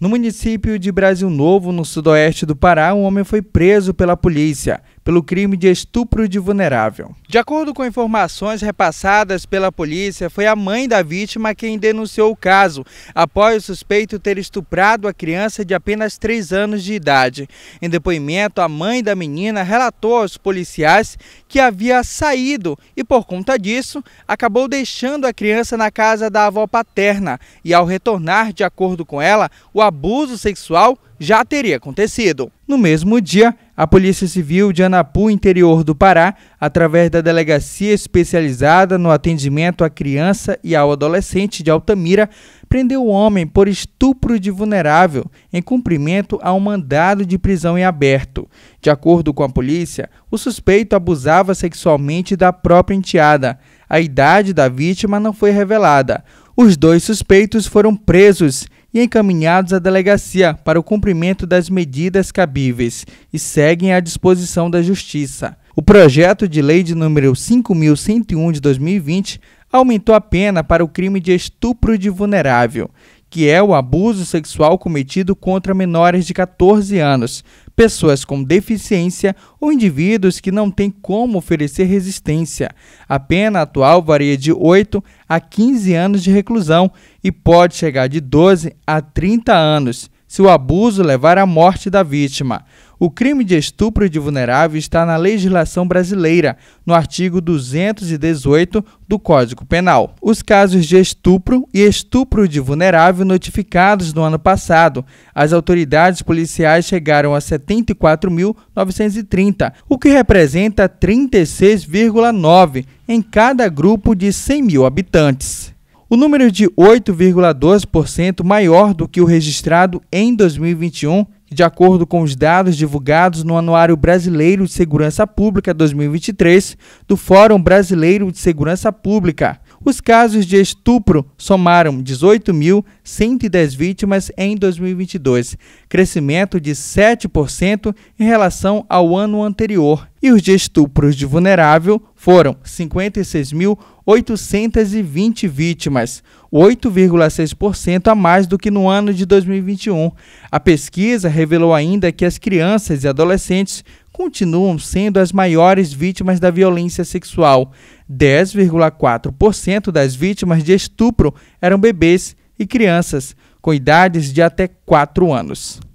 No município de Brasil Novo, no sudoeste do Pará, um homem foi preso pela polícia pelo crime de estupro de vulnerável. De acordo com informações repassadas pela polícia, foi a mãe da vítima quem denunciou o caso, após o suspeito ter estuprado a criança de apenas 3 anos de idade. Em depoimento, a mãe da menina relatou aos policiais que havia saído e, por conta disso, acabou deixando a criança na casa da avó paterna e, ao retornar, de acordo com ela, o abuso sexual já teria acontecido. No mesmo dia, a Polícia Civil de Anapu, interior do Pará, através da Delegacia Especializada no Atendimento à Criança e ao Adolescente de Altamira, prendeu o homem por estupro de vulnerável em cumprimento a um mandado de prisão em aberto. De acordo com a polícia, o suspeito abusava sexualmente da própria enteada. A idade da vítima não foi revelada. Os dois suspeitos foram presos e encaminhados à delegacia para o cumprimento das medidas cabíveis e seguem à disposição da Justiça. O projeto de lei de número 5101 de 2020 aumentou a pena para o crime de estupro de vulnerável que é o abuso sexual cometido contra menores de 14 anos, pessoas com deficiência ou indivíduos que não têm como oferecer resistência. A pena atual varia de 8 a 15 anos de reclusão e pode chegar de 12 a 30 anos se o abuso levar à morte da vítima. O crime de estupro de vulnerável está na legislação brasileira, no artigo 218 do Código Penal. Os casos de estupro e estupro de vulnerável notificados no ano passado, as autoridades policiais chegaram a 74.930, o que representa 36,9 em cada grupo de 100 mil habitantes. O número de 8,2% maior do que o registrado em 2021 de acordo com os dados divulgados no Anuário Brasileiro de Segurança Pública 2023 do Fórum Brasileiro de Segurança Pública, os casos de estupro somaram 18.110 vítimas em 2022, crescimento de 7% em relação ao ano anterior, e os de estupros de vulnerável foram 56.820 vítimas, 8,6% a mais do que no ano de 2021. A pesquisa revelou ainda que as crianças e adolescentes continuam sendo as maiores vítimas da violência sexual. 10,4% das vítimas de estupro eram bebês e crianças, com idades de até 4 anos.